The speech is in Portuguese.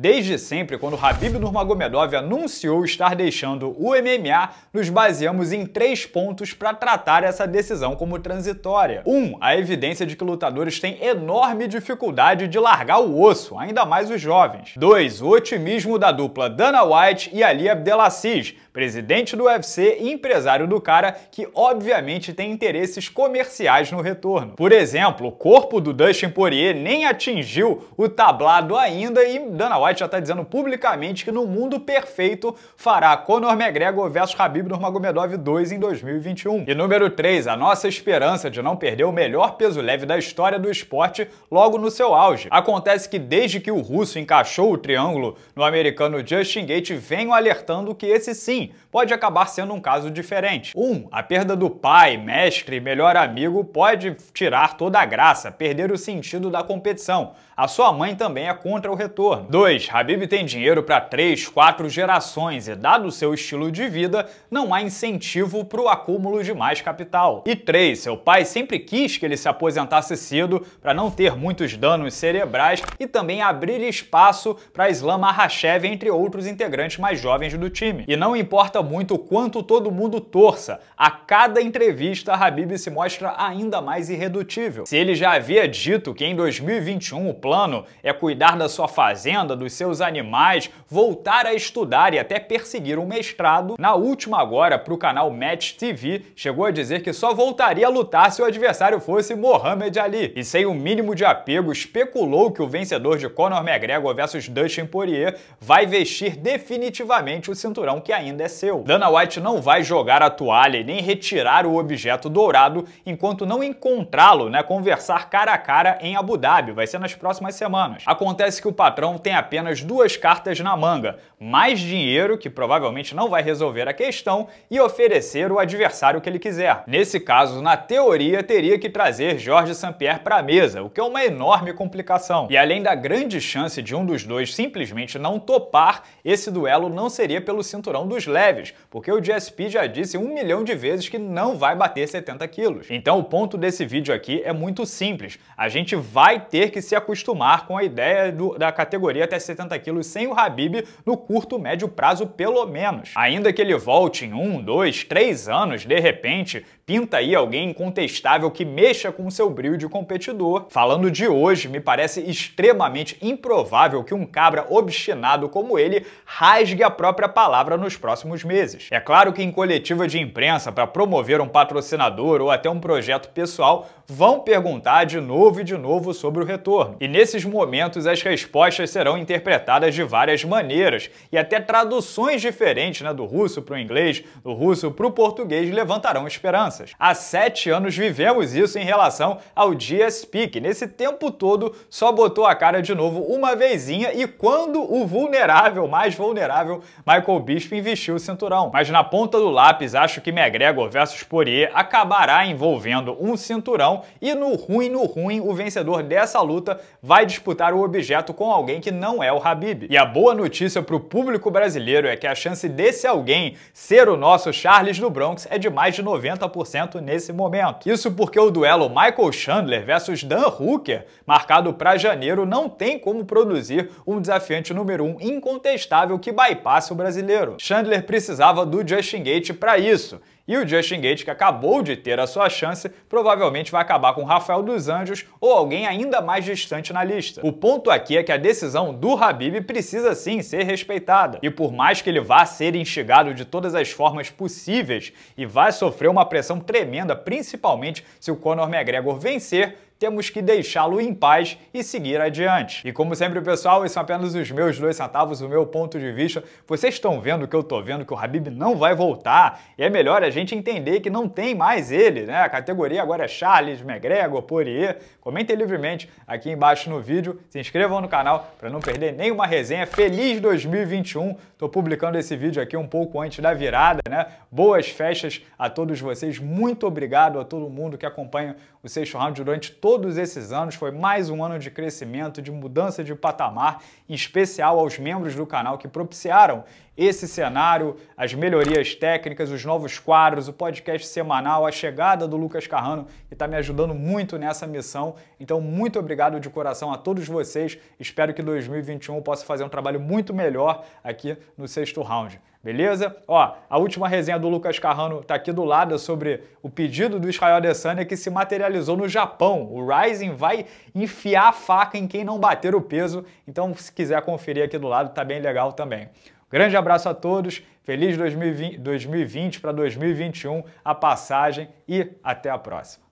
Desde sempre, quando Habib Nurmagomedov anunciou estar deixando o MMA, nos baseamos em três pontos para tratar essa decisão como transitória. 1. Um, a evidência de que lutadores têm enorme dificuldade de largar o osso, ainda mais os jovens. 2. O otimismo da dupla Dana White e Ali Abdelaziz, presidente do UFC e empresário do cara que obviamente tem interesses comerciais no retorno. Por exemplo, o corpo do Dustin Poirier nem atingiu o tablado ainda e Dana White White já está dizendo publicamente que no mundo perfeito fará Conor McGregor versus Khabib Nurmagomedov 2 em 2021. E número 3, a nossa esperança de não perder o melhor peso leve da história do esporte logo no seu auge. Acontece que desde que o russo encaixou o triângulo no americano Justin Gate, venho alertando que esse sim pode acabar sendo um caso diferente. 1. Um, a perda do pai, mestre e melhor amigo pode tirar toda a graça, perder o sentido da competição. A sua mãe também é contra o retorno. 2. 2, Habib tem dinheiro para três, quatro gerações e, dado seu estilo de vida, não há incentivo para o acúmulo de mais capital. E três, seu pai sempre quis que ele se aposentasse cedo para não ter muitos danos cerebrais e também abrir espaço para Islam Mahashev, entre outros integrantes mais jovens do time. E não importa muito o quanto todo mundo torça, a cada entrevista Habib se mostra ainda mais irredutível. Se ele já havia dito que em 2021 o plano é cuidar da sua fazenda, dos os seus animais, voltar a estudar e até perseguir um mestrado, na última agora para o canal Match TV, chegou a dizer que só voltaria a lutar se o adversário fosse Mohamed Ali. E sem o um mínimo de apego, especulou que o vencedor de Conor McGregor versus Dustin Poirier vai vestir definitivamente o cinturão que ainda é seu. Dana White não vai jogar a toalha e nem retirar o objeto dourado enquanto não encontrá-lo, né, conversar cara a cara em Abu Dhabi, vai ser nas próximas semanas. Acontece que o patrão tem apenas apenas duas cartas na manga: mais dinheiro, que provavelmente não vai resolver a questão, e oferecer o adversário que ele quiser. Nesse caso, na teoria, teria que trazer Jorge Sampierre para a mesa, o que é uma enorme complicação. E além da grande chance de um dos dois simplesmente não topar, esse duelo não seria pelo cinturão dos leves, porque o GSP já disse um milhão de vezes que não vai bater 70 quilos. Então o ponto desse vídeo aqui é muito simples. A gente vai ter que se acostumar com a ideia do, da categoria até 70 70 quilos sem o Habib no curto, médio prazo pelo menos. Ainda que ele volte em um, dois, três anos, de repente, pinta aí alguém incontestável que mexa com seu brilho de competidor. Falando de hoje, me parece extremamente improvável que um cabra obstinado como ele rasgue a própria palavra nos próximos meses. É claro que em coletiva de imprensa, para promover um patrocinador ou até um projeto pessoal, vão perguntar de novo e de novo sobre o retorno. E nesses momentos as respostas serão interpretadas de várias maneiras e até traduções diferentes né, do russo para o inglês, do russo para o português levantarão esperanças. Há sete anos vivemos isso em relação ao DSP, que nesse tempo todo só botou a cara de novo uma vezinha e quando o vulnerável, mais vulnerável, Michael Bispo investiu o cinturão. Mas na ponta do lápis, acho que McGregor versus Poirier acabará envolvendo um cinturão e no ruim, no ruim, o vencedor dessa luta vai disputar o objeto com alguém que não é o Habib. E a boa notícia para o público brasileiro é que a chance desse alguém ser o nosso Charles do Bronx é de mais de 90% nesse momento. Isso porque o duelo Michael Chandler versus Dan Hooker, marcado para janeiro, não tem como produzir um desafiante número um incontestável que bypasse o brasileiro. Chandler precisava do Justin Gate para isso, e o Justin Gates, que acabou de ter a sua chance, provavelmente vai acabar com Rafael dos Anjos ou alguém ainda mais distante na lista. O ponto aqui é que a decisão do Habib precisa sim ser respeitada. E por mais que ele vá ser instigado de todas as formas possíveis e vai sofrer uma pressão tremenda, principalmente se o Conor McGregor vencer, temos que deixá-lo em paz e seguir adiante. E como sempre, pessoal, esses são apenas os meus dois centavos, o meu ponto de vista. Vocês estão vendo que eu tô vendo que o Habib não vai voltar, e é melhor a gente entender que não tem mais ele, né? A categoria agora é Charles, McGregor, Poirier. Comentem livremente aqui embaixo no vídeo, se inscrevam no canal para não perder nenhuma resenha. Feliz 2021! Tô publicando esse vídeo aqui um pouco antes da virada, né? Boas festas a todos vocês. Muito obrigado a todo mundo que acompanha o sexto round durante todo todos esses anos foi mais um ano de crescimento, de mudança de patamar, em especial aos membros do canal que propiciaram esse cenário, as melhorias técnicas, os novos quadros, o podcast semanal, a chegada do Lucas Carrano, que está me ajudando muito nessa missão. Então, muito obrigado de coração a todos vocês. Espero que 2021 possa fazer um trabalho muito melhor aqui no sexto round. Beleza? Ó, a última resenha do Lucas Carrano tá aqui do lado sobre o pedido do Israel Adesanya que se materializou no Japão. O Rising vai enfiar a faca em quem não bater o peso. Então, se quiser conferir aqui do lado, tá bem legal também. Grande abraço a todos, feliz 2020, 2020 para 2021, a passagem e até a próxima.